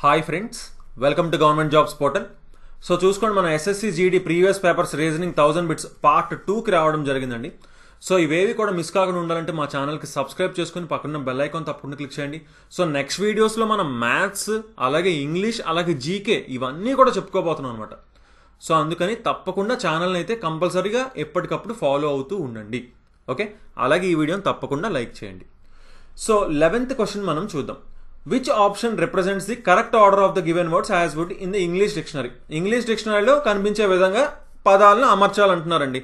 hi friends welcome to government jobs portal so చూసుకోండి మన SSC GD previous papers reasoning thousand bits part టూకి రావడం జరిగిందండి so ఇవేవి కూడా మిస్ కాకుండా ఉండాలంటే మా ఛానల్కి సబ్స్క్రైబ్ చేసుకుని పక్కన బెల్ ఐకాన్ తప్పకుండా క్లిక్ చేయండి సో నెక్స్ట్ వీడియోస్లో మనం మ్యాథ్స్ అలాగే ఇంగ్లీష్ అలాగే జీకే ఇవన్నీ కూడా చెప్పుకోబోతున్నాం అనమాట సో అందుకని తప్పకుండా ఛానల్ని అయితే కంపల్సరీగా ఎప్పటికప్పుడు ఫాలో అవుతూ ఉండండి ఓకే అలాగే ఈ వీడియోని తప్పకుండా లైక్ చేయండి సో లెవెన్త్ క్వశ్చన్ మనం చూద్దాం which option represents the correct order of the given words as would in the English dictionary English dictionary కనిపించే విధంగా పదాలను అమర్చాలంటున్నారండి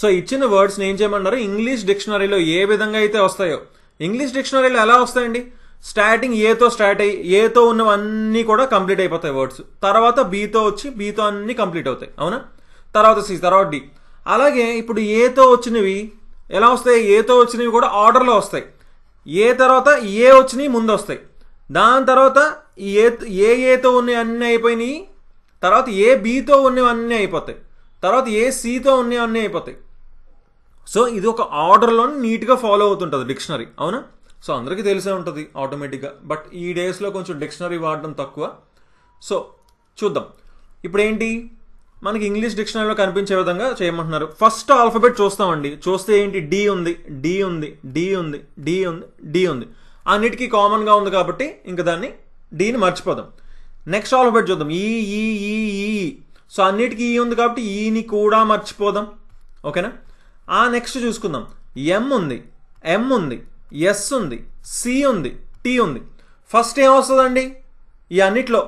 సో ఇచ్చిన వర్డ్స్ని ఏం చేయమన్నారు ఇంగ్లీష్ డిక్షనరీలో ఏ విధంగా అయితే వస్తాయో ఇంగ్లీష్ డిక్షనరీలో ఎలా వస్తాయండి స్టార్టింగ్ ఏతో స్టార్ట్ అయ్యి ఏతో ఉన్నవన్నీ కూడా కంప్లీట్ అయిపోతాయి వర్డ్స్ తర్వాత బీతో వచ్చి బీతో అన్నీ కంప్లీట్ అవుతాయి అవునా తర్వాత సి తర్వాత డి అలాగే ఇప్పుడు ఏతో వచ్చినవి ఎలా వస్తాయి ఏతో వచ్చినవి కూడా ఆర్డర్లో వస్తాయి ఏ తర్వాత ఏ వచ్చినవి ముందు వస్తాయి దాని తర్వాత ఏ ఏ ఏతో ఉన్నాయి అన్నీ అయిపోయినాయి తర్వాత ఏ బీతో ఉన్నవి అన్నీ అయిపోతాయి తర్వాత ఏ సితో ఉన్నవి అన్నీ అయిపోతాయి సో ఇది ఒక ఆర్డర్లో నీట్గా ఫాలో అవుతుంటుంది డిక్షనరీ అవునా సో అందరికీ తెలిసే ఉంటుంది ఆటోమేటిక్గా బట్ ఈ డేస్లో కొంచెం డిక్షనరీ వాడడం తక్కువ సో చూద్దాం ఇప్పుడు ఏంటి మనకి ఇంగ్లీష్ డిక్షనరీలో కనిపించే విధంగా చేయమంటున్నారు ఫస్ట్ ఆల్ఫబెట్ చూస్తామండి చూస్తే ఏంటి డి ఉంది డి ఉంది డి ఉంది డి ఉంది డి ఉంది అన్నిటికీ కామన్గా ఉంది కాబట్టి ఇంకా దాన్ని డీని మర్చిపోదాం నెక్స్ట్ ఆల్ఫబెట్ చూద్దాం ఈ ఈ ఈ సో అన్నిటికీ ఈ ఉంది కాబట్టి ఈని కూడా మర్చిపోదాం ఓకేనా ఆ నెక్స్ట్ చూసుకుందాం ఎం ఉంది ఎం ఉంది ఎస్ ఉంది సి ఉంది టీ ఉంది ఫస్ట్ ఏమొస్తుందండి ఈ అన్నిట్లో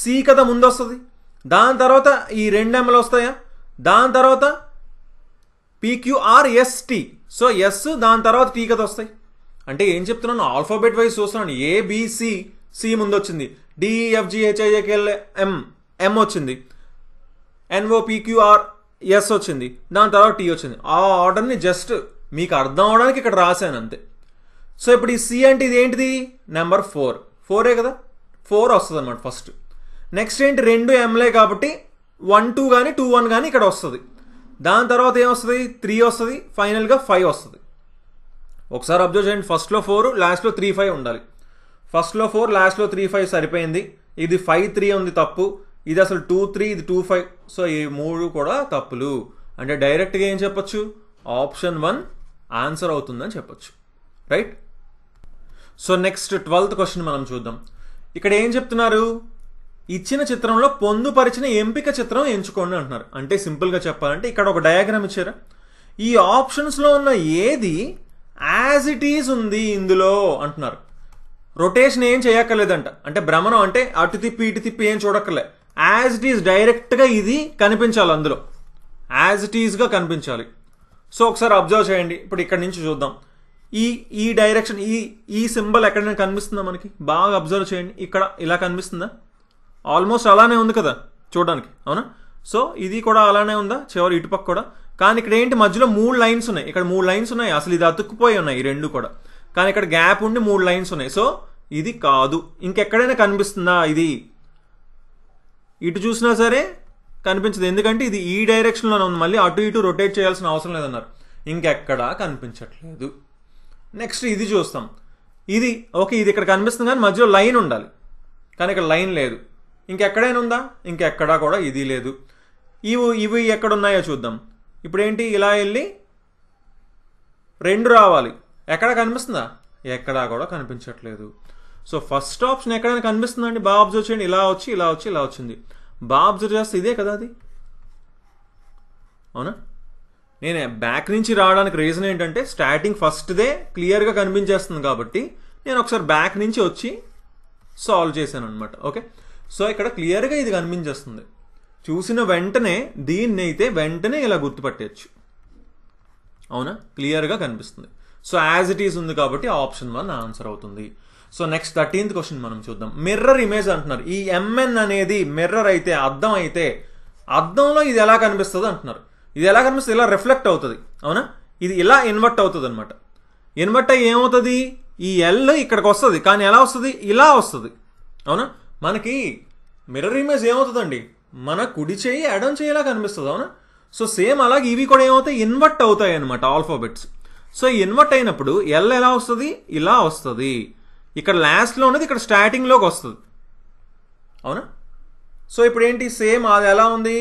సి కదా ముందు వస్తుంది దాని తర్వాత ఈ రెండు ఎంలు వస్తాయా దాని తర్వాత పీక్యూఆర్ సో ఎస్ దాని తర్వాత టీ కదా వస్తాయి అంటే ఏం చెప్తున్నాను ఆల్ఫాబెట్ వైజ్ చూస్తున్నాను బిసి సి ముందు వచ్చింది డిఈఎఫ్జిహెచ్ఐఏకెల్ ఎం ఎం వచ్చింది ఎన్ఓపిక్యూఆర్ ఎస్ వచ్చింది దాని తర్వాత టీ వచ్చింది ఆ ఆర్డర్ని జస్ట్ మీకు అర్థం అవడానికి ఇక్కడ రాశాను అంతే సో ఇప్పుడు ఈ సి అంటే ఇది ఏంటిది నెంబర్ ఫోర్ ఫోరే కదా ఫోర్ వస్తుంది అనమాట ఫస్ట్ నెక్స్ట్ ఏంటి రెండు ఎంలే కాబట్టి వన్ టూ కానీ టూ వన్ కానీ ఇక్కడ వస్తుంది దాని తర్వాత ఏమొస్తుంది త్రీ వస్తుంది ఫైనల్గా ఫైవ్ వస్తుంది ఒకసారి అబ్జర్వ్ చేయండి ఫస్ట్లో ఫోర్ లాస్ట్లో త్రీ ఫైవ్ ఉండాలి ఫస్ట్లో ఫోర్ లాస్ట్లో త్రీ ఫైవ్ సరిపోయింది ఇది ఫైవ్ త్రీ ఉంది తప్పు ఇది అసలు టూ త్రీ ఇది టూ ఫైవ్ సో ఈ మూడు కూడా తప్పులు అంటే డైరెక్ట్గా ఏం చెప్పొచ్చు ఆప్షన్ వన్ ఆన్సర్ అవుతుందని చెప్పొచ్చు right so next twelfth question మనం చూద్దాం ఇక్కడ ఏం చెప్తున్నారు ఇచ్చిన చిత్రంలో పొందుపరిచిన ఎంపిక చిత్రం ఎంచుకోండి అంటున్నారు అంటే సింపుల్గా చెప్పాలంటే ఇక్కడ ఒక డయాగ్రామ్ ఇచ్చారా ఈ ఆప్షన్స్లో ఉన్న ఏది యాజ్ ఇట్ ఈజ్ ఉంది ఇందులో అంటున్నారు రొటేషన్ ఏం చేయక్కర్లేదంట అంటే భ్రమణం అంటే అటు తిప్పి ఇటు తిప్పి ఏం చూడక్కర్లే యాజ్ ఇట్ ఈజ్ డైరెక్ట్గా ఇది కనిపించాలి అందులో యాజ్ ఇట్ ఈజ్గా కనిపించాలి సో ఒకసారి అబ్జర్వ్ చేయండి ఇప్పుడు ఇక్కడ నుంచి చూద్దాం ఈ ఈ డైరెక్షన్ ఈ ఈ సింబల్ ఎక్కడైనా కనిపిస్తుందా మనకి బాగా అబ్జర్వ్ చేయండి ఇక్కడ ఇలా కనిపిస్తుందా ఆల్మోస్ట్ అలానే ఉంది కదా చూడడానికి అవునా సో ఇది కూడా అలానే ఉందా చివరి ఇటుపక్క కూడా కానీ ఇక్కడ ఏంటి మధ్యలో మూడు లైన్స్ ఉన్నాయి ఇక్కడ మూడు లైన్స్ ఉన్నాయి అసలు ఇది అతుక్కుపోయి ఉన్నాయి ఈ రెండు కూడా కానీ ఇక్కడ గ్యాప్ ఉండి మూడు లైన్స్ ఉన్నాయి సో ఇది కాదు ఇంకెక్కడైనా కనిపిస్తుందా ఇది ఇటు చూసినా సరే కనిపించదు ఎందుకంటే ఇది ఈ డైరెక్షన్లోనే ఉంది మళ్ళీ అటు ఇటు రొటేట్ చేయాల్సిన అవసరం లేదన్నారు ఇంకెక్కడా కనిపించట్లేదు నెక్స్ట్ ఇది చూస్తాం ఇది ఓకే ఇది ఇక్కడ కనిపిస్తుంది కానీ మధ్యలో లైన్ ఉండాలి కానీ ఇక్కడ లైన్ లేదు ఇంకెక్కడైనా ఉందా ఇంకెక్కడా కూడా ఇది లేదు ఇవి ఇవి ఎక్కడ ఉన్నాయో చూద్దాం ఇప్పుడేంటి ఇలా వెళ్ళి రెండు రావాలి ఎక్కడ కనిపిస్తుందా ఎక్కడా కూడా కనిపించట్లేదు సో ఫస్ట్ ఆప్షన్ ఎక్కడైనా కనిపిస్తుందండి బాగా అబ్జర్వ్ చేయండి ఇలా వచ్చి ఇలా వచ్చి ఇలా వచ్చింది బాగా అబ్జర్వ్ చేస్తే ఇదే కదా అది అవునా నేను బ్యాక్ నుంచి రావడానికి రీజన్ ఏంటంటే స్టార్టింగ్ ఫస్ట్దే క్లియర్గా కనిపించేస్తుంది కాబట్టి నేను ఒకసారి బ్యాక్ నుంచి వచ్చి సాల్వ్ చేశాను అనమాట ఓకే సో ఇక్కడ క్లియర్గా ఇది కనిపించేస్తుంది చూసిన వెంటనే దీన్ని అయితే వెంటనే ఇలా గుర్తుపట్టేయచ్చు అవునా క్లియర్గా కనిపిస్తుంది సో యాజ్ ఇట్ ఈస్ ఉంది కాబట్టి ఆప్షన్ వన్ ఆన్సర్ అవుతుంది సో నెక్స్ట్ థర్టీన్త్ క్వశ్చన్ మనం చూద్దాం మిర్రర్ ఇమేజ్ అంటున్నారు ఈ ఎంఎన్ అనేది మిర్రర్ అయితే అద్దం అయితే అద్దంలో ఇది ఎలా కనిపిస్తుంది అంటున్నారు ఇది ఎలా కనిపిస్తుంది ఇలా రిఫ్లెక్ట్ అవుతుంది అవునా ఇది ఇలా ఇన్వర్ట్ అవుతుంది అనమాట ఇన్వర్ట్ అయ్యి ఏమవుతుంది ఈ ఎల్ ఇక్కడికి వస్తుంది కానీ ఎలా వస్తుంది ఇలా వస్తుంది అవునా మనకి మిర్రర్ ఇమేజ్ ఏమవుతుందండి మన కుడి చేయి యాడౌన్ చేయలా కనిపిస్తుంది అవునా సో సేమ్ అలాగే ఇవి కూడా ఏమవుతాయి ఇన్వర్ట్ అవుతాయి అనమాట ఆల్ఫాబెట్స్ సో ఇన్వర్ట్ అయినప్పుడు ఎల్ ఎలా వస్తుంది ఇలా వస్తుంది ఇక్కడ లాస్ట్లో ఉన్నది ఇక్కడ స్టార్టింగ్లోకి వస్తుంది అవునా సో ఇప్పుడు ఏంటి సేమ్ అది ఎలా ఉంది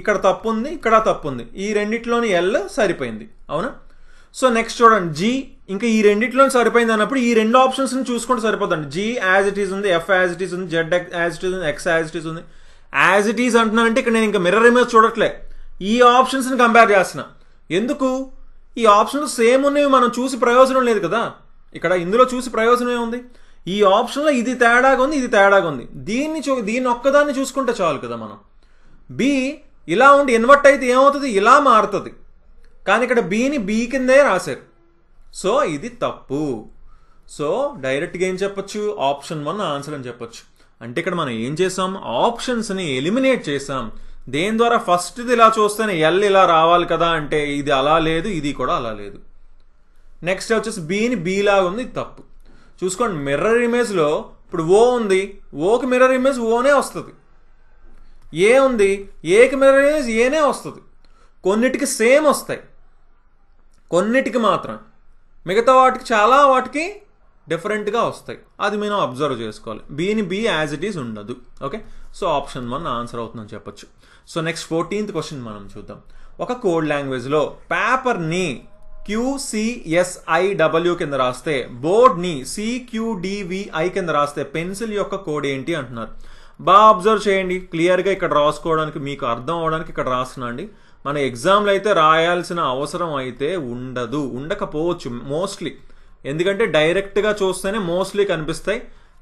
ఇక్కడ తప్పు ఉంది ఇక్కడ తప్పు ఉంది ఈ రెండిట్లోని ఎల్ సరిపోయింది అవునా సో నెక్స్ట్ చూడండి జీ ఇంకా ఈ రెండిట్లోని సరిపోయింది అన్నప్పుడు ఈ రెండు ఆప్షన్స్ని చూసుకుంటే సరిపోతుంది జీ యాజ్ ఇట్ ఈస్ ఉంది ఎఫ్ యాజ్ ఇట్ ఈస్ ఉంది జెడ్ యాజ్ ఇట్ ఈస్ ఉంది ఎక్స్ యాజ్ ఇట్ ఈస్ ఉంది యాజ్ ఇట్ ఈజ్ అంటున్నానంటే ఇక్కడ నేను ఇంకా మిర్రర్ ఇమేజ్ చూడట్లే ఈ ఆప్షన్స్ని కంపేర్ చేస్తున్నా ఎందుకు ఈ ఆప్షన్లు సేమ్ ఉన్నవి మనం చూసి ప్రయోజనం లేదు కదా ఇక్కడ ఇందులో చూసి ప్రయోజనం ఏముంది ఈ ఆప్షన్లో ఇది తేడాగా ఉంది ఇది తేడాగా ఉంది దీన్ని చూ దీన్ని ఒక్కదాన్ని చూసుకుంటే చాలు కదా మనం బి ఇలా ఉండి ఇన్వర్ట్ అయితే ఏమవుతుంది ఇలా మారుతుంది కానీ ఇక్కడ బీని బీ కిందే రాశారు సో ఇది తప్పు సో డైరెక్ట్గా ఏం చెప్పొచ్చు ఆప్షన్ వన్ ఆన్సర్ అని చెప్పొచ్చు అంటే ఇక్కడ మనం ఏం చేసాం ఆప్షన్స్ని ఎలిమినేట్ చేసాం దేని ద్వారా ఫస్ట్ది ఇలా చూస్తేనే ఎల్ ఇలా రావాలి కదా అంటే ఇది అలా లేదు ఇది కూడా అలా లేదు నెక్స్ట్ వచ్చేసి బీని బీ లాగా ఉంది తప్పు చూసుకోండి మిర్రర్ ఇమేజ్లో ఇప్పుడు ఓ ఉంది ఓకి మిర్రర్ ఇమేజ్ ఓనే వస్తుంది ఏ ఉంది ఏకి మిర్రర్ ఇమేజ్ ఏనే వస్తుంది కొన్నిటికి సేమ్ వస్తాయి కొన్నిటికి మాత్రం మిగతా వాటికి చాలా వాటికి డిఫరెంట్గా వస్తాయి అది మనం అబ్జర్వ్ చేసుకోవాలి బీని బీ యాజ్ ఇట్ ఈస్ ఉండదు okay so option one answer అవుతుందని చెప్పొచ్చు సో నెక్స్ట్ ఫోర్టీన్త్ క్వశ్చన్ మనం చూద్దాం ఒక కోడ్ లాంగ్వేజ్లో పేపర్ని క్యూసిఎస్ఐ డబ్ల్యూ కింద రాస్తే బోర్డ్ని సిక్యూడివిఐ కింద రాస్తే పెన్సిల్ యొక్క కోడ్ ఏంటి అంటున్నారు బాగా అబ్జర్వ్ చేయండి క్లియర్గా ఇక్కడ రాసుకోవడానికి మీకు అర్థం అవడానికి ఇక్కడ రాస్తున్నాండి అండి మన ఎగ్జామ్లు అయితే రాయాల్సిన అవసరం అయితే ఉండదు ఉండకపోవచ్చు మోస్ట్లీ ఎందుకంటే డైరెక్ట్గా చూస్తేనే మోస్ట్లీ కనిపిస్తాయి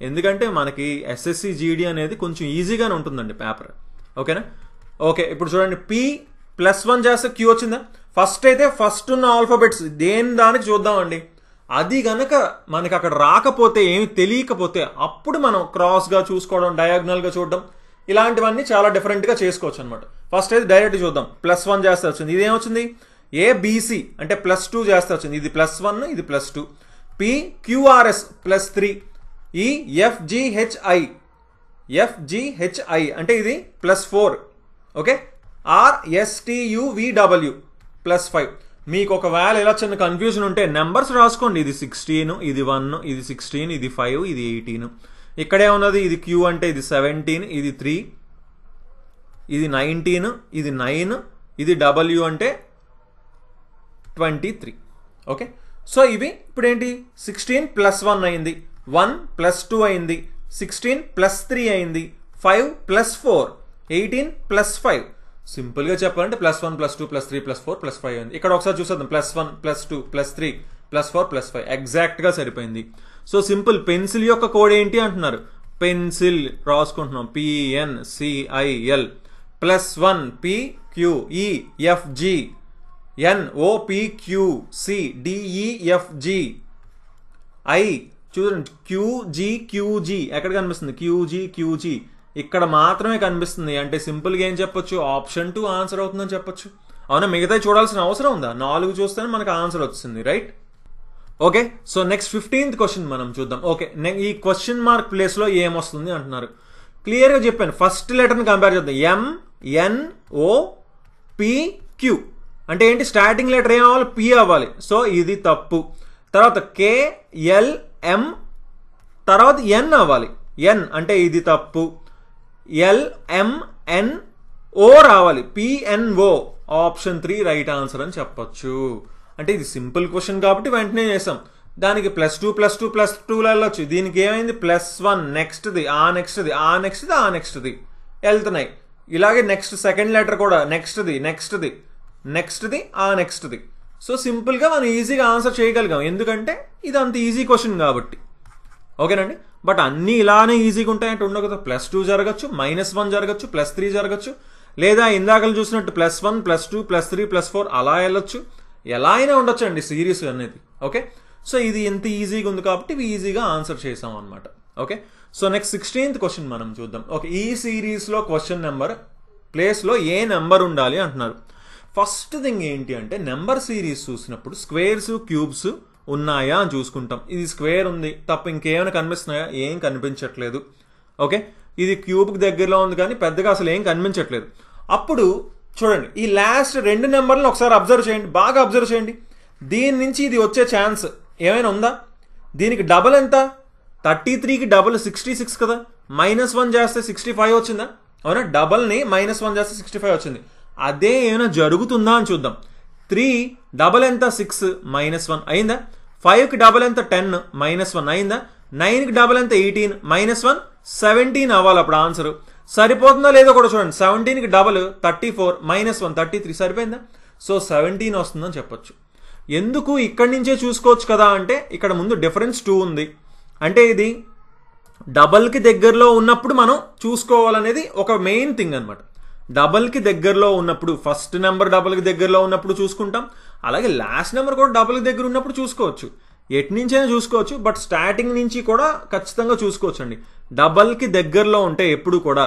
ఎందుకంటే మనకి ఎస్ఎస్సి జీడీ అనేది కొంచెం ఈజీగానే ఉంటుందండి పేపర్ ఓకేనా ఓకే ఇప్పుడు చూడండి పి ప్లస్ వన్ చేస్తే క్యూ వచ్చిందా ఫస్ట్ అయితే ఫస్ట్ ఉన్న ఆల్ఫాబెట్స్ దేని దానికి చూద్దామండి అది గనక మనకి అక్కడ రాకపోతే ఏమి తెలియకపోతే అప్పుడు మనం క్రాస్గా చూసుకోవడం డయాగ్నల్గా చూడడం ఇలాంటివన్నీ చాలా డిఫరెంట్గా చేసుకోవచ్చు అనమాట ఫస్ట్ అయితే డైరెక్ట్ చూద్దాం ప్లస్ వన్ చేస్తే వచ్చింది ఇదేమొచ్చింది ఏబీసీ అంటే ప్లస్ టూ చేస్తే వచ్చింది ఇది ప్లస్ వన్ ఇది plus two P Q R S plus three ఈ ఎఫ్జిహెచ్ఐ ఎఫ్జిహెచ్ఐ అంటే ఇది plus four okay R S T U V W plus five మీకు ఒకవేళ ఇలా చిన్న కన్ఫ్యూజన్ ఉంటే నెంబర్స్ రాసుకోండి ఇది సిక్స్టీన్ ఇది వన్ ఇది సిక్స్టీన్ ఇది ఫైవ్ ఇది ఎయిటీన్ ఇక్కడే ఉన్నది ఇది క్యూ అంటే ఇది సెవెంటీన్ ఇది త్రీ ఇది నైన్టీన్ ఇది నైన్ ఇది డబ్ల్యూ అంటే ట్వంటీ త్రీ ఓకే సో ఇవి ఇప్పుడేంటి సిక్స్టీన్ ప్లస్ వన్ అయింది వన్ ప్లస్ టూ అయింది సిక్స్టీన్ ప్లస్ త్రీ అయింది five plus four eighteen plus five సింపుల్గా చెప్పాలంటే plus one plus two plus three plus four plus five అయింది ఇక్కడ ఒకసారి చూసేద్దాం plus one plus two plus three plus four plus five ఎగ్జాక్ట్గా సరిపోయింది సో సింపుల్ పెన్సిల్ యొక్క కోడ్ ఏంటి అంటున్నారు pencil రాసుకుంటున్నాం పిఎన్సిఐఎల్ plus one పిక్యూఈఎఫ్జి N ఓపీక్యూసిడిఈఎఫ్జి I చూడండి క్యూజీ క్యూజీ ఎక్కడ కనిపిస్తుంది క్యూజీ క్యూజీ ఇక్కడ మాత్రమే కనిపిస్తుంది అంటే సింపుల్గా ఏం చెప్పొచ్చు ఆప్షన్ టూ ఆన్సర్ అవుతుందని చెప్పొచ్చు అవునా మిగతా చూడాల్సిన అవసరం ఉందా నాలుగు చూస్తేనే మనకు ఆన్సర్ వచ్చింది right okay so next fifteenth question మనం చూద్దాం ఓకే ఈ క్వశ్చన్ మార్క్ ప్లేస్లో ఏమొస్తుంది అంటున్నారు క్లియర్గా చెప్పాను ఫస్ట్ లెటర్ని కంపేర్ చేద్దాం ఎం ఎన్ అంటే ఏంటి స్టార్టింగ్ లెటర్ ఏం అవ్వాలి పి అవ్వాలి సో ఇది తప్పు తర్వాత కే ఎల్ ఎం తర్వాత ఎన్ అవ్వాలి ఎన్ అంటే ఇది తప్పు ఎల్ ఎం ఎన్ ఓ రావాలి P N O option three right answer అని చెప్పొచ్చు అంటే ఇది సింపుల్ క్వశ్చన్ కాబట్టి వెంటనే చేసాం దానికి plus two plus two plus టూలో వెళ్ళొచ్చు దీనికి ఏమైంది ప్లస్ వన్ నెక్స్ట్ది ఆ నెక్స్ట్ది ఆ నెక్స్ట్ది ఆ నెక్స్ట్ది వెళ్తున్నాయి ఇలాగే నెక్స్ట్ సెకండ్ లెటర్ కూడా నెక్స్ట్ది నెక్స్ట్ది నెక్స్ట్ది ఆ నెక్స్ట్ది సో సింపుల్గా మనం ఈజీగా ఆన్సర్ చేయగలిగాం ఎందుకంటే ఇది అంత ఈజీ క్వశ్చన్ కాబట్టి ఓకేనండి బట్ అన్నీ ఇలానే ఈజీగా ఉంటాయంటే ఉండవు కదా ప్లస్ టూ జరగచ్చు మైనస్ వన్ జరగచ్చు ప్లస్ త్రీ జరగచ్చు లేదా ఇందాకలు చూసినట్టు plus one plus two plus three plus four అలా వెళ్ళొచ్చు ఎలా అయినా ఉండొచ్చు అండి సీరియస్ అనేది ఓకే సో ఇది ఎంత ఈజీగా ఉంది కాబట్టి ఇవి ఈజీగా ఆన్సర్ చేసాం అనమాట okay so next sixteenth question మనం చూద్దాం ఓకే ఈ సిరీస్లో క్వశ్చన్ నెంబర్ ప్లేస్లో ఏ నెంబర్ ఉండాలి అంటున్నారు ఫస్ట్ థింగ్ ఏంటి అంటే నెంబర్ సిరీస్ చూసినప్పుడు స్క్వేర్స్ క్యూబ్స్ ఉన్నాయా అని చూసుకుంటాం ఇది స్క్వేర్ ఉంది తప్ప ఇంకేమైనా కనిపిస్తున్నాయా ఏం కనిపించట్లేదు ఓకే ఇది క్యూబ్కి దగ్గరలో ఉంది కానీ పెద్దగా అసలు ఏం కనిపించట్లేదు అప్పుడు చూడండి ఈ లాస్ట్ రెండు నెంబర్లను ఒకసారి అబ్జర్వ్ చేయండి బాగా అబ్జర్వ్ చేయండి దీని నుంచి ఇది వచ్చే ఛాన్స్ ఏమైనా ఉందా దీనికి డబల్ ఎంత థర్టీ త్రీకి డబల్ సిక్స్టీ సిక్స్ కదా మైనస్ వన్ చేస్తే సిక్స్టీ ఫైవ్ వచ్చిందా అవునా డబల్ని మైనస్ వన్ చేస్తే సిక్స్టీ ఫైవ్ వచ్చింది అదే ఏమైనా జరుగుతుందా అని చూద్దాం త్రీ డబల్ ఎంత సిక్స్ మైనస్ వన్ అయిందా ఫైవ్కి డబల్ ఎంత టెన్ మైనస్ వన్ అయిందా నైన్కి డబల్ ఎంత ఎయిటీన్ మైనస్ వన్ సెవెంటీన్ అవ్వాలి అప్పుడు ఆన్సర్ సరిపోతుందా లేదో కూడా చూడండి సెవెంటీన్కి double thirty four minus one thirty three సరిపోయిందా సో సెవెంటీన్ వస్తుందని చెప్పొచ్చు ఎందుకు ఇక్కడి నుంచే చూసుకోవచ్చు కదా అంటే ఇక్కడ ముందు డిఫరెన్స్ టూ ఉంది అంటే ఇది డబల్కి దగ్గరలో ఉన్నప్పుడు మనం చూసుకోవాలనేది ఒక మెయిన్ థింగ్ అనమాట డబల్కి దగ్గరలో ఉన్నప్పుడు ఫస్ట్ నెంబర్ డబల్కి దగ్గరలో ఉన్నప్పుడు చూసుకుంటాం అలాగే లాస్ట్ నెంబర్ కూడా డబల్కి దగ్గర ఉన్నప్పుడు చూసుకోవచ్చు ఎటు నుంచైనా చూసుకోవచ్చు బట్ స్టార్టింగ్ నుంచి కూడా ఖచ్చితంగా చూసుకోవచ్చు అండి డబల్కి దగ్గరలో ఉంటే ఎప్పుడు కూడా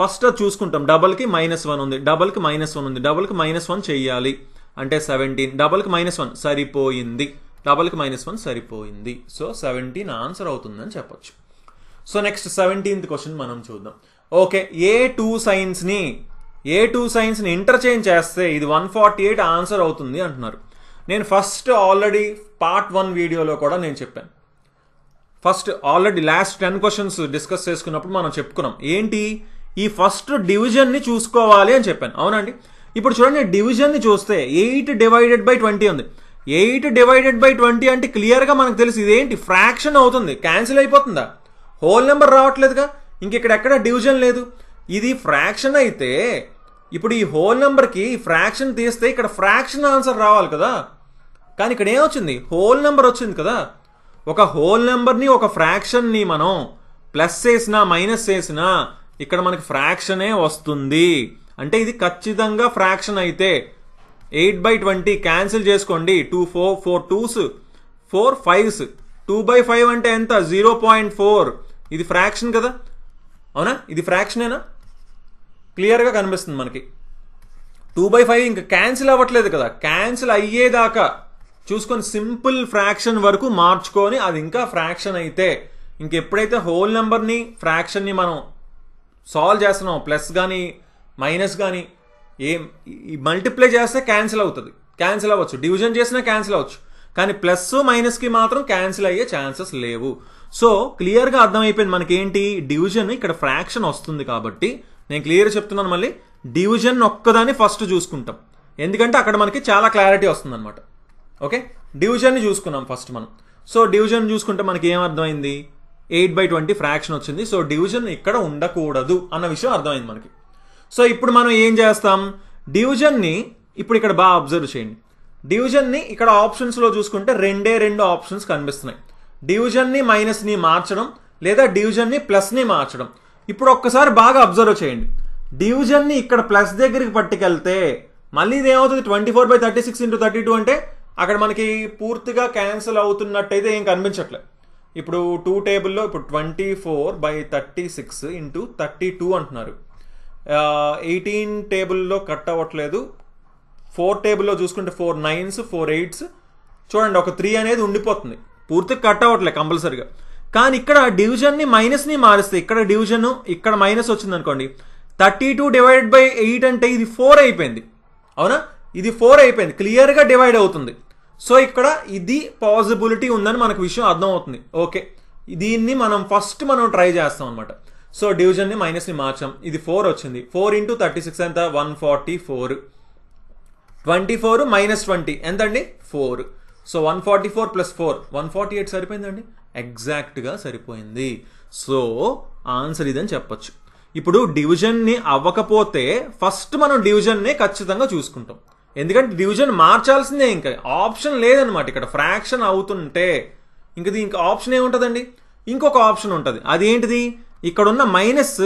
ఫస్ట్ చూసుకుంటాం డబల్కి మైనస్ వన్ ఉంది డబల్కి మైనస్ వన్ ఉంది డబల్కి మైనస్ వన్ చేయాలి అంటే సెవెంటీన్ డబల్కి మైనస్ వన్ సరిపోయింది డబల్కి మైనస్ వన్ సరిపోయింది సో సెవెంటీన్ ఆన్సర్ అవుతుందని చెప్పొచ్చు సో నెక్స్ట్ సెవెంటీన్త్ క్వశ్చన్ మనం చూద్దాం ఓకే ఏ టూ సైన్స్ని ఏ టూ సైన్స్ని ఇంటర్చేంజ్ చేస్తే ఇది వన్ ఫార్టీ ఎయిట్ ఆన్సర్ అవుతుంది అంటున్నారు నేను ఫస్ట్ ఆల్రెడీ పార్ట్ వన్ వీడియోలో కూడా నేను చెప్పాను first already last ten questions discuss చేసుకున్నప్పుడు మనం చెప్పుకున్నాం ఏంటి ఈ ఫస్ట్ డివిజన్ని చూసుకోవాలి అని చెప్పాను అవునండి ఇప్పుడు చూడండి డివిజన్ని చూస్తే ఎయిట్ డివైడెడ్ బై ట్వంటీ ఉంది ఎయిట్ డివైడెడ్ బై ట్వంటీ అంటే క్లియర్గా మనకు తెలుసు ఇదేంటి ఫ్రాక్షన్ అవుతుంది క్యాన్సిల్ అయిపోతుందా హోల్ నెంబర్ రావట్లేదుగా ఇంక ఇక్కడ ఎక్కడ డివిజన్ లేదు ఇది ఫ్రాక్షన్ అయితే ఇప్పుడు ఈ హోల్ నెంబర్కి ఫ్రాక్షన్ తీస్తే ఇక్కడ ఫ్రాక్షన్ ఆన్సర్ రావాలి కదా కానీ ఇక్కడ ఏమొచ్చింది హోల్ నెంబర్ వచ్చింది కదా ఒక హోల్ నెంబర్ని ఒక ఫ్రాక్షన్ని మనం ప్లస్ చేసినా మైనస్ చేసినా ఇక్కడ మనకి ఫ్రాక్షనే వస్తుంది అంటే ఇది ఖచ్చితంగా ఫ్రాక్షన్ అయితే ఎయిట్ బై ట్వంటీ క్యాన్సిల్ చేసుకోండి two four four twos four fives two by five అంటే ఎంత జీరో పాయింట్ ఫోర్ ఇది ఫ్రాక్షన్ కదా అవునా ఇది ఫ్రాక్షనేనా క్లియర్గా కనిపిస్తుంది మనకి టూ బై ఫైవ్ ఇంకా క్యాన్సిల్ అవ్వట్లేదు కదా క్యాన్సిల్ అయ్యేదాకా చూసుకొని సింపుల్ ఫ్రాక్షన్ వరకు మార్చుకొని అది ఇంకా ఫ్రాక్షన్ అయితే ఇంకెప్పుడైతే హోల్ నెంబర్ని ఫ్రాక్షన్ని మనం సాల్వ్ చేస్తున్నాం ప్లస్ కానీ మైనస్ కానీ ఏం మల్టిప్లై చేస్తే క్యాన్సిల్ అవుతుంది క్యాన్సిల్ అవ్వచ్చు డివిజన్ చేసినా క్యాన్సిల్ అవ్వచ్చు కానీ ప్లస్ మైనస్కి మాత్రం క్యాన్సిల్ అయ్యే ఛాన్సెస్ లేవు సో క్లియర్గా అర్థమైపోయింది మనకేంటి డివిజన్ ఇక్కడ ఫ్రాక్షన్ వస్తుంది కాబట్టి నేను క్లియర్ చెప్తున్నాను మళ్ళీ డివిజన్ ఒక్కదాన్ని ఫస్ట్ చూసుకుంటాం ఎందుకంటే అక్కడ మనకి చాలా క్లారిటీ వస్తుందన్నమాట ఓకే డివిజన్ని చూసుకున్నాం ఫస్ట్ మనం సో డివిజన్ చూసుకుంటే మనకి ఏం అర్థమైంది ఎయిట్ బై ట్వంటీ ఫ్రాక్షన్ వచ్చింది సో డివిజన్ ఇక్కడ ఉండకూడదు అన్న విషయం అర్థమైంది మనకి సో ఇప్పుడు మనం ఏం చేస్తాం డివిజన్ని ఇప్పుడు ఇక్కడ బాగా అబ్జర్వ్ చేయండి డివిజన్ని ఇక్కడ ఆప్షన్స్లో చూసుకుంటే రెండే రెండు ఆప్షన్స్ కనిపిస్తున్నాయి డివిజన్ని మైనస్ని మార్చడం లేదా డివిజన్ని ప్లస్ని మార్చడం ఇప్పుడు ఒక్కసారి బాగా అబ్జర్వ్ చేయండి డివిజన్ని ఇక్కడ ప్లస్ దగ్గరికి పట్టుకెళ్తే మళ్ళీ ఇదేమవుతుంది twenty four by thirty six into thirty two అంటే అక్కడ మనకి పూర్తిగా క్యాన్సిల్ అవుతున్నట్టయితే ఏం కనిపించట్లేదు ఇప్పుడు టూ టేబుల్లో ఇప్పుడు twenty four by thirty six into thirty two అంటున్నారు ఎయిటీన్ టేబుల్లో కట్ అవ్వట్లేదు ఫోర్ టేబుల్లో చూసుకుంటే ఫోర్ నైన్స్ ఫోర్ ఎయిట్స్ చూడండి ఒక త్రీ అనేది ఉండిపోతుంది పూర్తిగా కట్ అవ్వట్లేదు కంపల్సరీగా కానీ ఇక్కడ డివిజన్ని మైనస్ని మారుస్తే ఇక్కడ డివిజన్ ఇక్కడ మైనస్ వచ్చింది అనుకోండి thirty two divided by eight అంటే ఇది ఫోర్ అయిపోయింది అవునా ఇది ఫోర్ అయిపోయింది క్లియర్గా డివైడ్ అవుతుంది సో ఇక్కడ ఇది పాసిబిలిటీ ఉందని మనకు విషయం అర్థమవుతుంది ఓకే దీన్ని మనం ఫస్ట్ మనం ట్రై చేస్తాం అనమాట సో డివిజన్ని మైనస్ని మార్చాం ఇది ఫోర్ వచ్చింది ఫోర్ ఇంటూ థర్టీ సిక్స్ ఎంత one forty four twenty four minus twenty ఎంత అండి four so one forty four plus four one forty eight సరిపోయిందండి ఎగ్జాక్ట్గా సరిపోయింది సో ఆన్సర్ ఇదని చెప్పచ్చు ఇప్పుడు డివిజన్ని అవ్వకపోతే ఫస్ట్ మనం డివిజన్ని ఖచ్చితంగా చూసుకుంటాం ఎందుకంటే డివిజన్ మార్చాల్సిందే ఇంకా ఆప్షన్ లేదనమాట ఇక్కడ ఫ్రాక్షన్ అవుతుంటే ఇంక దీనికి ఆప్షన్ ఏముంటుందండి ఇంకొక ఆప్షన్ ఉంటుంది అదేంటిది ఇక్కడున్న మైనస్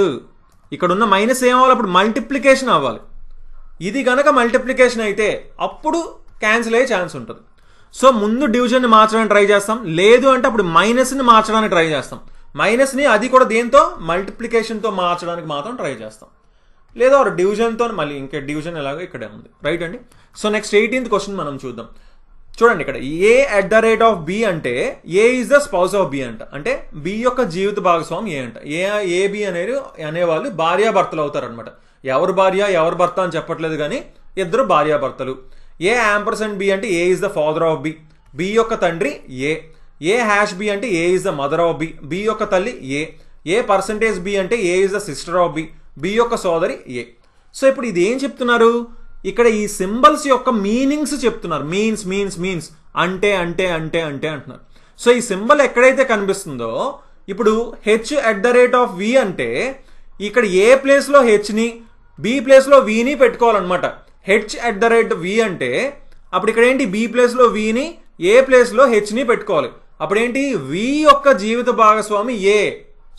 ఇక్కడున్న మైనస్ ఏమవ్వాలి అప్పుడు మల్టిప్లికేషన్ అవ్వాలి ఇది గనక మల్టిప్లికేషన్ అయితే అప్పుడు క్యాన్సిల్ అయ్యే ఛాన్స్ ఉంటుంది సో ముందు డివిజన్ని మార్చడానికి ట్రై చేస్తాం లేదు అంటే అప్పుడు మైనస్ని మార్చడానికి ట్రై చేస్తాం మైనస్ని అది కూడా దేంతో మల్టిప్లికేషన్తో మార్చడానికి మాత్రం ట్రై చేస్తాం లేదా ఒక డివిజన్తో మళ్ళీ ఇంకా డివిజన్ ఎలాగో ఇక్కడే ఉంది రైట్ అండి సో నెక్స్ట్ ఎయిటీన్త్ క్వశ్చన్ మనం చూద్దాం చూడండి ఇక్కడ A at the rate of B అంటే A is the spouse of B అంట అంటే బి యొక్క జీవిత భాగస్వామి ఏ అంట ఏ ఏ బి అనేది అనేవాళ్ళు భార్యాభర్తలు అవుతారనమాట ఎవరు భార్య ఎవరు భర్త అని చెప్పట్లేదు కానీ ఇద్దరు భార్యాభర్తలు ఏ యాంపర్సన్ బి అంటే A is the father of B B యొక్క తండ్రి ఏ ఏ హ్యాష్ బి అంటే A is the mother of B B యొక్క తల్లి ఏ ఏ పర్సంటేజ్ బి అంటే A is the sister of B B యొక్క సోదరి ఏ so ఇప్పుడు ఇది ఏం చెప్తున్నారు ఇక్కడ ఈ సింబల్స్ యొక్క మీనింగ్స్ చెప్తున్నారు మీన్స్ మీన్స్ మీన్స్ అంటే అంటే అంటే అంటే అంటున్నారు సో ఈ సింబల్ ఎక్కడైతే కనిపిస్తుందో ఇప్పుడు H at the rate of V అంటే ఇక్కడ ఏ ప్లేస్లో హెచ్ని బి ప్లేస్లో విని పెట్టుకోవాలన్నమాట H at the rate V అంటే అప్పుడు ఇక్కడ ఏంటి బి ప్లేస్లో విని ఏ ప్లేస్లో హెచ్ని పెట్టుకోవాలి అప్పుడేంటి వి యొక్క జీవిత భాగస్వామి ఏ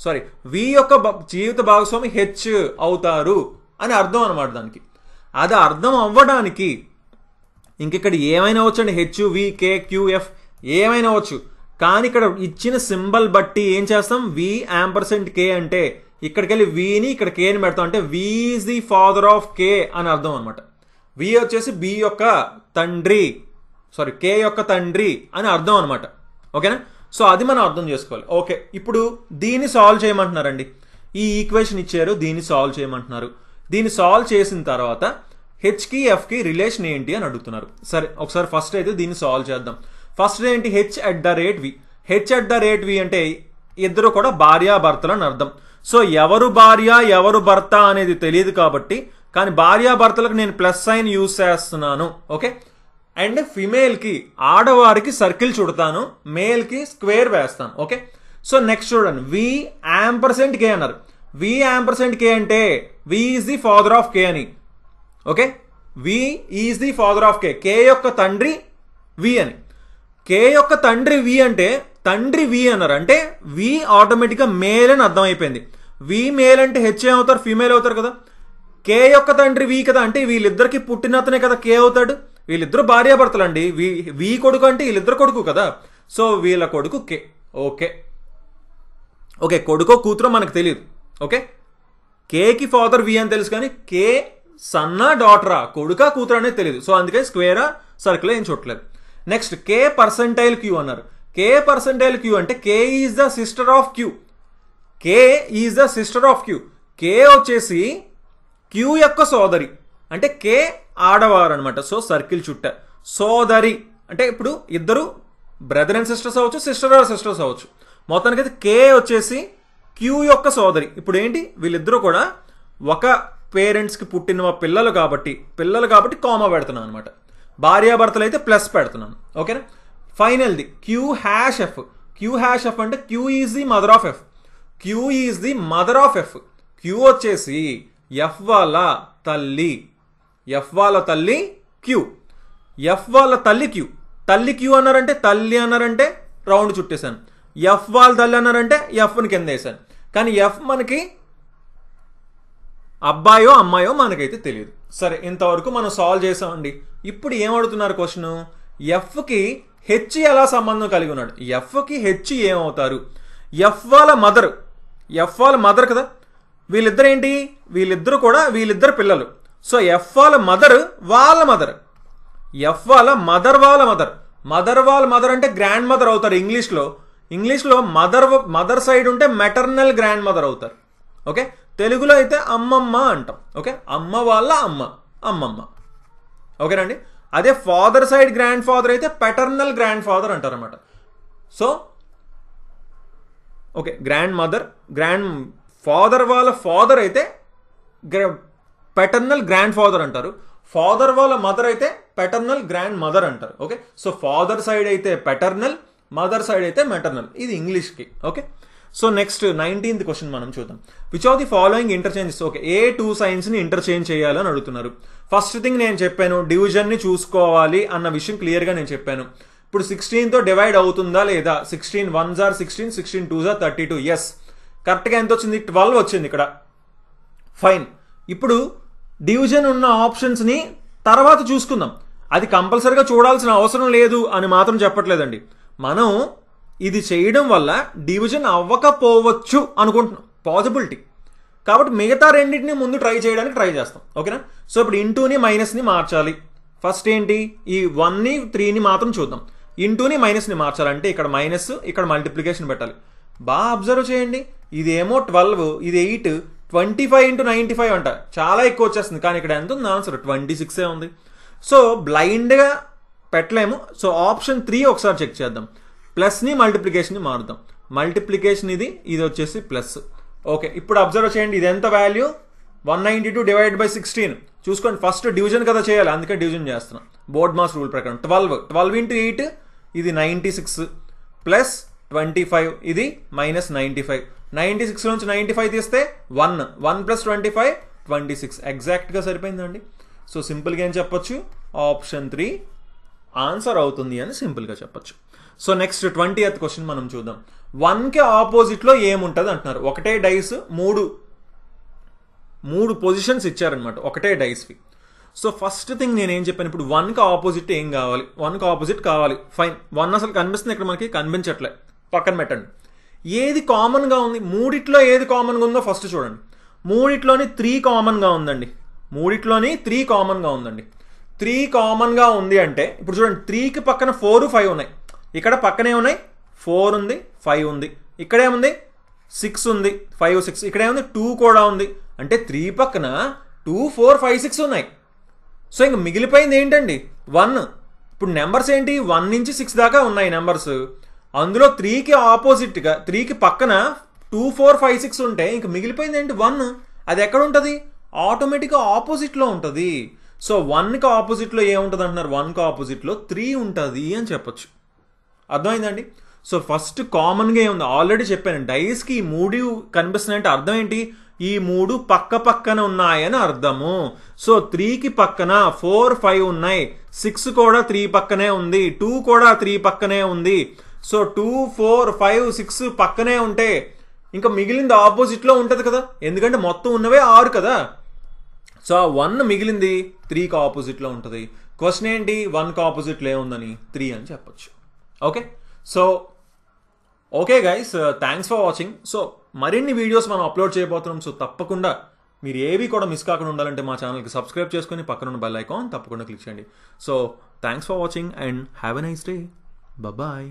సారీ వి యొక్క జీవిత భాగస్వామి హెచ్ అవుతారు అని అర్థం అనమాట దానికి అది అర్థం అవ్వడానికి ఇంకిక్కడ ఏమైనా అండి హెచ్ వి కే ఎఫ్ ఏమైనా వచ్చు కానీ ఇక్కడ ఇచ్చిన సింబల్ బట్టి ఏం చేస్తాం వి యాంపర్సెంట్ కే అంటే ఇక్కడికి వెళ్ళి విని ఇక్కడ కేని పెడతాం అంటే V is the father of K అని అర్థం అనమాట వి వచ్చేసి బి యొక్క తండ్రి సారీ కే యొక్క తండ్రి అని అర్థం అనమాట ఓకేనా సో అది మనం అర్థం చేసుకోవాలి ఓకే ఇప్పుడు దీన్ని సాల్వ్ చేయమంటున్నారండి ఈ ఈక్వేషన్ ఇచ్చారు దీన్ని సాల్వ్ చేయమంటున్నారు దీన్ని సాల్వ్ చేసిన తర్వాత హెచ్కి ఎఫ్కి రిలేషన్ ఏంటి అని అడుగుతున్నారు సరే ఒకసారి ఫస్ట్ అయితే దీన్ని సాల్వ్ చేద్దాం ఫస్ట్ ఏంటి H at the rate V H at the rate V అంటే ఇద్దరు కూడా భార్యాభర్తలు అని అర్థం సో ఎవరు భార్య ఎవరు భర్త అనేది తెలియదు కాబట్టి కానీ భార్యాభర్తలకు నేను ప్లస్ సైన్ యూజ్ చేస్తున్నాను ఓకే అండ్ ఫిమేల్కి ఆడవారికి సర్కిల్ చుడతాను మేల్కి స్క్వేర్ వేస్తాను ఓకే సో నెక్స్ట్ చూడండి వి యాంపర్సెంట్ కే అన్నారు వి యాంపర్సెంట్ కే అంటే V is the father of K అని okay V is the father of K K యొక్క తండ్రి వి అని కే యొక్క తండ్రి వి అంటే తండ్రి వి అన్నారు అంటే వి ఆటోమేటిక్గా మేల్ అని అర్థమైపోయింది వి మేల్ అంటే హెచ్ అవుతారు ఫీమేల్ అవుతారు కదా కే యొక్క తండ్రి వి కదా అంటే వీళ్ళిద్దరికి పుట్టినతనే కదా కే అవుతాడు వీళ్ళిద్దరు భార్యాభర్తలు అండి వి వి కొడుకు అంటే వీళ్ళిద్దరు కొడుకు కదా సో వీళ్ళ కొడుకు కే ఓకే ఓకే కొడుకో కూతురో మనకు తెలియదు ఓకే కేకి ఫాదర్ వి అని తెలుసు కానీ కే సన్న డాటరా కొడుకా కూతురు అనేది తెలియదు సో అందుకే స్క్వేరా సర్కిల్ ఏం చూడలేదు నెక్స్ట్ కే పర్సంటైల్ క్యూ అన్నారు కే పర్సంటైల్ క్యూ అంటే K is the sister of Q K is the sister of Q K వచ్చేసి క్యూ యొక్క సోదరి అంటే కే ఆడవారు అనమాట సో సర్కిల్ చుట్ట సోదరి అంటే ఇప్పుడు ఇద్దరు బ్రదర్ అండ్ సిస్టర్స్ అవ్వచ్చు సిస్టర్ ఆర్ సిస్టర్స్ అవ్వచ్చు మొత్తానికి అయితే కే వచ్చేసి క్యూ యొక్క సోదరి ఇప్పుడు ఏంటి వీళ్ళిద్దరూ కూడా ఒక పేరెంట్స్కి పుట్టిన పిల్లలు కాబట్టి పిల్లలు కాబట్టి కామా పెడుతున్నాను అనమాట భార్యాభర్తలు అయితే ప్లస్ పెడుతున్నాను ఓకేనా ఫైనల్ది Q hash F Q hash F అంటే Q is the mother of F Q is the mother of F Q వచ్చేసి ఎఫ్వాల తల్లి ఎఫ్వాల తల్లి క్యూ ఎఫ్వాల తల్లి క్యూ తల్లి క్యూ అన్నారంటే తల్లి అన్నారంటే రౌండ్ చుట్టేశాను ఎఫ్ వాళ్ళ తల్లి అన్నారంటే ఎఫ్ని కింద వేశాను కానీ ఎఫ్ మనకి అబ్బాయో అమ్మాయో మనకైతే తెలియదు సరే ఇంతవరకు మనం సాల్వ్ చేసామండి ఇప్పుడు ఏమడుతున్నారు క్వశ్చన్ ఎఫ్కి హెచ్ ఎలా సంబంధం కలిగి ఉన్నాడు ఎఫ్కి హెచ్ ఏమవుతారు ఎఫ్ వాళ్ళ మదర్ ఎఫ్ వాళ్ళ మదర్ కదా వీళ్ళిద్దరు ఏంటి వీళ్ళిద్దరు కూడా వీళ్ళిద్దరు పిల్లలు సో ఎఫ్ వాళ్ళ మదర్ వాళ్ళ మదర్ ఎఫ్ వాళ్ళ మదర్ వాళ్ళ మదర్ మదర్ వాళ్ళ మదర్ అంటే గ్రాండ్ మదర్ అవుతారు ఇంగ్లీష్లో ఇంగ్లీష్లో మదర్ మదర్ సైడ్ ఉంటే మెటర్నల్ గ్రాండ్ మదర్ అవుతారు ఓకే తెలుగులో అయితే అమ్మమ్మ అంటాం ఓకే అమ్మ వాళ్ళ అమ్మ అమ్మమ్మ ఓకేనండి అదే ఫాదర్ సైడ్ గ్రాండ్ ఫాదర్ అయితే పెటర్నల్ గ్రాండ్ ఫాదర్ అంటారు అనమాట so okay grandmother grandfather వాళ్ళ ఫాదర్ అయితే పెటర్నల్ గ్రాండ్ ఫాదర్ అంటారు ఫాదర్ వాళ్ళ మదర్ అయితే పెటర్నల్ గ్రాండ్ మదర్ అంటారు ఓకే సో ఫాదర్ సైడ్ అయితే పెటర్నల్ మదర్ సైడ్ అయితే మెటర్నల్ ఇది ఇంగ్లీష్కి okay so next nineteenth question మనం చూద్దాం which of the following interchanges okay ఏ టూ సైన్స్ని ఇంటర్చేంజ్ చేయాలని అడుగుతున్నారు ఫస్ట్ థింగ్ నేను చెప్పాను డివిజన్ని చూసుకోవాలి అన్న విషయం క్లియర్గా నేను చెప్పాను ఇప్పుడు సిక్స్టీన్తో డివైడ్ అవుతుందా లేదా సిక్స్టీన్ వన్ జార్ సిక్స్టీన్ సిక్స్టీన్ టూ జార్ థర్టీ టూ ఎస్ కరెక్ట్గా ఎంత వచ్చింది ట్వెల్వ్ వచ్చింది ఇక్కడ ఫైన్ ఇప్పుడు డివిజన్ ఉన్న ఆప్షన్స్ని తర్వాత చూసుకుందాం అది కంపల్సరిగా చూడాల్సిన అవసరం లేదు అని మాత్రం చెప్పట్లేదండి మనం ఇది చేయడం వల్ల డివిజన్ అవ్వకపోవచ్చు అనుకుంటున్నాం పాసిబిలిటీ కాబట్టి మిగతా రెండింటిని ముందు ట్రై చేయడానికి ట్రై చేస్తాం ఓకేనా సో ఇప్పుడు ఇంటూని మైనస్ని మార్చాలి ఫస్ట్ ఏంటి ఈ వన్ని త్రీని మాత్రం చూద్దాం ఇంటూని మైనస్ని మార్చాలంటే ఇక్కడ మైనస్ ఇక్కడ మల్టిప్లికేషన్ పెట్టాలి బాగా అబ్జర్వ్ చేయండి ఇదేమో ట్వెల్వ్ ఇది eight twenty five into ninety five అంట చాలా ఎక్కువ వచ్చేస్తుంది కానీ ఇక్కడ ఎంత ఉంది ఆన్సర్ ట్వంటీ సిక్సే ఉంది సో బ్లైండ్గా పెట్టలేము సో ఆప్షన్ త్రీ ఒకసారి చెక్ చేద్దాం ప్లస్ని మల్టిప్లికేషన్ని మారుదాం మల్టిప్లికేషన్ ఇది ఇది వచ్చేసి ప్లస్ ఓకే ఇప్పుడు అబ్జర్వ్ చేయండి ఇది ఎంత value one ninety two divide by sixteen చూసుకోండి ఫస్ట్ డివిజన్ కదా చేయాలి అందుకే డివిజన్ చేస్తున్నాం బోర్డ్ మాస్ రూల్ ప్రకారం ట్వెల్వ్ ట్వెల్వ్ ఇంటూ ఎయిట్ ఇది ninety six plus twenty five ఇది minus ninety five ninety six నుంచి నైంటీ ఫైవ్ తీస్తే one one plus twenty five twenty six ఎగ్జాక్ట్గా సరిపోయిందండి సో సింపుల్గా ఏం చెప్పొచ్చు ఆప్షన్ త్రీ ఆన్సర్ అవుతుంది అని సింపుల్గా చెప్పొచ్చు so next twentieth question మనం చూద్దాం వన్కి ఆపోజిట్లో ఏముంటుంది అంటున్నారు ఒకటే డైస్ మూడు మూడు పొజిషన్స్ ఇచ్చారనమాట ఒకటే డైస్వి సో ఫస్ట్ థింగ్ నేను ఏం చెప్పాను ఇప్పుడు వన్కి ఆపోజిట్ ఏం కావాలి వన్కి ఆపోజిట్ కావాలి ఫైన్ వన్ అసలు కనిపిస్తుంది ఇక్కడ మనకి కనిపించట్లేదు పక్కన పెట్టండి ఏది కామన్గా ఉంది మూడిట్లో ఏది కామన్గా ఉందో ఫస్ట్ చూడండి మూడిట్లోని త్రీ కామన్గా ఉందండి మూడిట్లోని త్రీ కామన్గా ఉందండి త్రీ కామన్గా ఉంది అంటే ఇప్పుడు చూడండి త్రీకి పక్కన ఫోర్ ఫైవ్ ఉన్నాయి ఇక్కడ పక్కనే ఉన్నాయి ఫోర్ ఉంది ఫైవ్ ఉంది ఇక్కడేముంది సిక్స్ ఉంది ఫైవ్ సిక్స్ ఇక్కడేముంది టూ కూడా ఉంది అంటే త్రీ పక్కన టూ ఫోర్ ఫైవ్ సిక్స్ ఉన్నాయి సో ఇంక మిగిలిపోయింది ఏంటండి వన్ ఇప్పుడు నెంబర్స్ ఏంటి వన్ నుంచి సిక్స్ దాకా ఉన్నాయి నెంబర్స్ అందులో త్రీకి ఆపోజిట్గా త్రీకి పక్కన టూ ఫోర్ ఫైవ్ సిక్స్ ఉంటే ఇంక మిగిలిపోయింది ఏంటి వన్ అది ఎక్కడ ఉంటుంది ఆటోమేటిక్గా ఆపోజిట్లో ఉంటుంది సో వన్కి ఆపోజిట్లో ఏముంటుంది అంటున్నారు వన్కి ఆపోజిట్లో త్రీ ఉంటుంది అని చెప్పొచ్చు అర్థమైందండి సో ఫస్ట్ కామన్గా ఏముంది ఆల్రెడీ చెప్పాను డైస్కి ఈ మూడు కనిపిస్తున్నాయంటే అర్థం ఏంటి ఈ మూడు పక్క పక్కన ఉన్నాయని అర్థము సో త్రీకి పక్కన ఫోర్ ఫైవ్ ఉన్నాయి సిక్స్ కూడా త్రీ పక్కనే ఉంది టూ కూడా త్రీ పక్కనే ఉంది so two four five six పక్కనే ఉంటే ఇంకా మిగిలింది ఆపోజిట్లో ఉంటుంది కదా ఎందుకంటే మొత్తం ఉన్నవే ఆరు కదా సో ఆ వన్ మిగిలింది త్రీకి ఆపోజిట్లో ఉంటుంది క్వశ్చన్ ఏంటి వన్కి ఆపోజిట్లో ఏముందని త్రీ అని చెప్పచ్చు okay so okay guys thanks for watching so మరిన్ని వీడియోస్ మనం అప్లోడ్ చేయబోతున్నాం సో తప్పకుండా మీరు ఏవి కూడా మిస్ కాకుండా ఉండాలంటే మా ఛానల్కి సబ్స్క్రైబ్ చేసుకుని పక్కనున్న బెల్ ఐకాన్ తప్పకుండా క్లిక్ చేయండి so thanks for watching and have a nice day bye